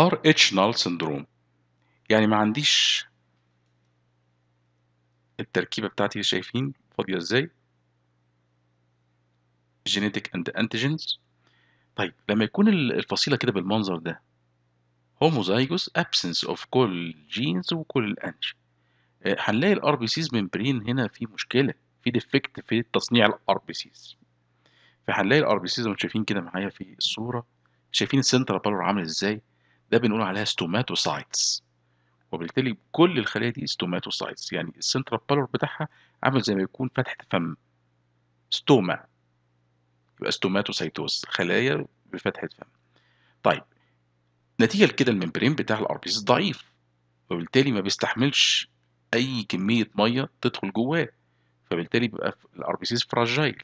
ار اتش نال سندروم يعني ما عنديش التركيبه بتاعتي شايفين فاضيه ازاي جينيتك اند انتيجينز طيب لما يكون الفصيله كده بالمنظر ده هوموزايجوس ابسنس اوف كل جينز وكل الانج آه، هنلاقي الار بي سيز ممبرين هنا في مشكله في ديفكت في تصنيع الار بي سيز فهنلاقي الار بي سيز شايفين كده معايا في الصوره شايفين السنترال بالور عامل ازاي ده بنقول عليها ستوماتوسايتس وبالتالي كل الخلايا دي ستوماتوسايتس يعني السنترال بالور بتاعها عامل زي ما يكون فتحة فم ستوما يبقى ستوماتوسايتوس خلايا بفتحة فم طيب نتيجة لكده الممبرين بتاع الار ضعيف وبالتالي ما بيستحملش اي كمية مية تدخل جواه فبالتالي بيبقى الار فراجايل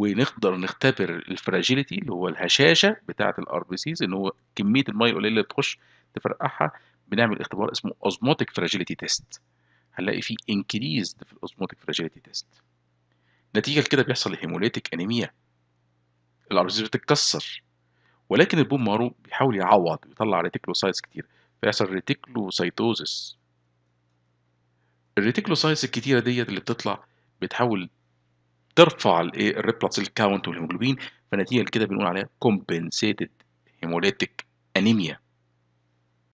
ونقدر نختبر الفراجيليتي اللي هو الهشاشه بتاعه الار بي سيز ان هو كميه الميه القليله اللي بتخش تفرقعها بنعمل اختبار اسمه اوزموتيك فراجيليتي تيست هنلاقي فيه انكريز في الاوزموتيك فراجيليتي تيست نتيجه كده بيحصل هيموليتيك انيميا الار بي سيز بتتكسر ولكن البون مارو بيحاول يعوض ويطلع ريتيكلوسايتس كتير فيحصل ريتيكلوسايتوزس الريتيكلوسايتس الكتيره ديت اللي بتطلع بتحاول ترفع الايه الريد بلاتسيل كاونت والهيموجلوبين فنتيجه كده بنقول عليها كومبنسيتد هيموليتيك انيميا